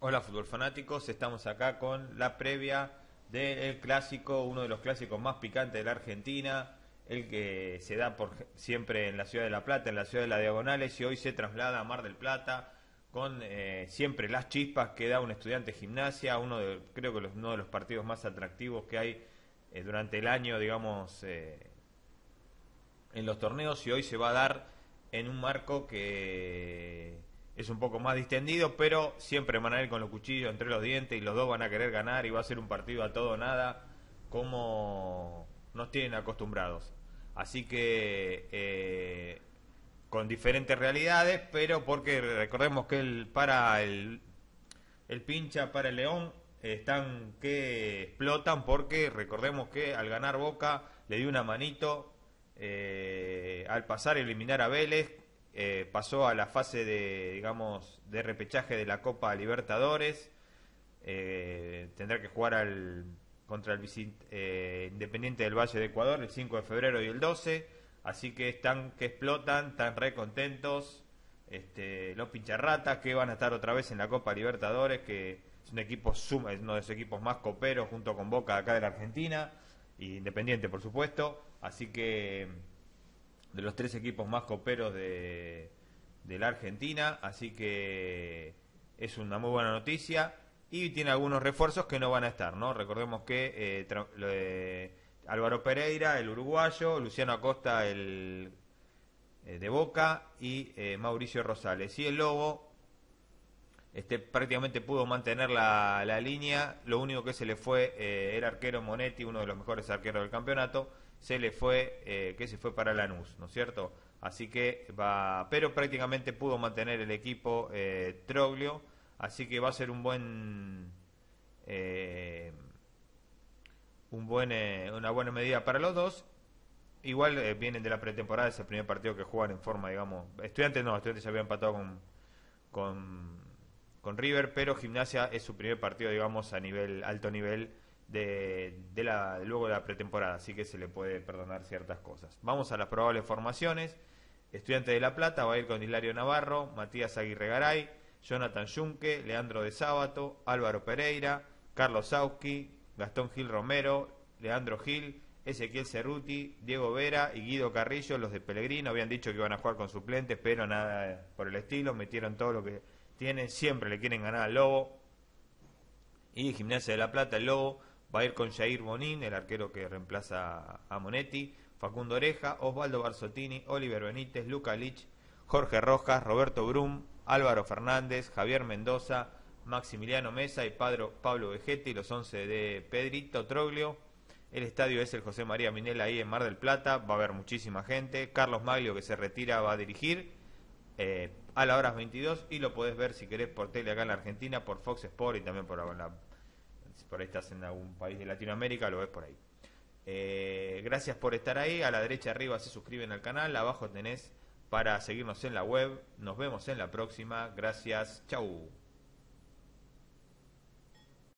Hola fútbol fanáticos, estamos acá con la previa del clásico, uno de los clásicos más picantes de la Argentina, el que se da por siempre en la ciudad de La Plata, en la ciudad de La Diagonales y hoy se traslada a Mar del Plata con eh, siempre las chispas que da un estudiante de gimnasia, uno de, creo que los, uno de los partidos más atractivos que hay eh, durante el año, digamos, eh, en los torneos y hoy se va a dar en un marco que es un poco más distendido, pero siempre van a ir con los cuchillos entre los dientes y los dos van a querer ganar y va a ser un partido a todo o nada, como nos tienen acostumbrados. Así que eh, con diferentes realidades, pero porque recordemos que el, para el, el pincha, para el león, están que explotan porque recordemos que al ganar Boca le dio una manito eh, al pasar a eliminar a Vélez eh, pasó a la fase de, digamos, de repechaje de la Copa Libertadores. Eh, tendrá que jugar al, contra el eh, Independiente del Valle de Ecuador el 5 de febrero y el 12. Así que están que explotan, están re contentos. Este, los pincharratas que van a estar otra vez en la Copa Libertadores, que es un uno de los equipos más coperos junto con Boca acá de la Argentina y Independiente, por supuesto. Así que de los tres equipos más coperos de, la Argentina, así que es una muy buena noticia y tiene algunos refuerzos que no van a estar, ¿no? Recordemos que eh, Álvaro Pereira, el uruguayo, Luciano Acosta, el eh, de Boca y eh, Mauricio Rosales. Y el Lobo este, prácticamente pudo mantener la, la línea, lo único que se le fue era arquero Monetti, uno de los mejores arqueros del campeonato se le fue, eh, que se fue para Lanús, ¿no es cierto? Así que va, pero prácticamente pudo mantener el equipo eh, Troglio, así que va a ser un buen, eh, un buen, eh, una buena medida para los dos. Igual vienen de la pretemporada, es el primer partido que juegan en forma, digamos. Estudiantes no, estudiantes ya habían empatado con, con, con River, pero Gimnasia es su primer partido, digamos, a nivel alto nivel de, la, luego de la pretemporada, así que se le puede perdonar ciertas cosas. Vamos a las probables formaciones. Estudiante de La Plata va a ir con Hilario Navarro, Matías Aguirre Garay, Jonathan Yunque, Leandro de Sábato, Álvaro Pereira, Carlos Sauski, Gastón Gil Romero, Leandro Gil, Ezequiel Cerruti, Diego Vera y Guido Carrillo, los de Pellegrino, habían dicho que iban a jugar con suplentes, pero nada por el estilo, metieron todo lo que tienen, siempre le quieren ganar al Lobo. Y Gimnasia de la Plata, el Lobo, Va a ir con Jair Bonín, el arquero que reemplaza a Monetti, Facundo Oreja, Osvaldo Barzotini, Oliver Benítez, Luca Lich, Jorge Rojas, Roberto Brum, Álvaro Fernández, Javier Mendoza, Maximiliano Mesa y Padro, Pablo Vegetti, los 11 de Pedrito Troglio. El estadio es el José María Minel ahí en Mar del Plata, va a haber muchísima gente. Carlos Maglio que se retira va a dirigir eh, a las horas 22 y lo podés ver si querés por tele acá en la Argentina, por Fox Sport y también por la si por ahí estás en algún país de Latinoamérica, lo ves por ahí. Eh, gracias por estar ahí. A la derecha arriba se suscriben al canal. Abajo tenés para seguirnos en la web. Nos vemos en la próxima. Gracias. Chau.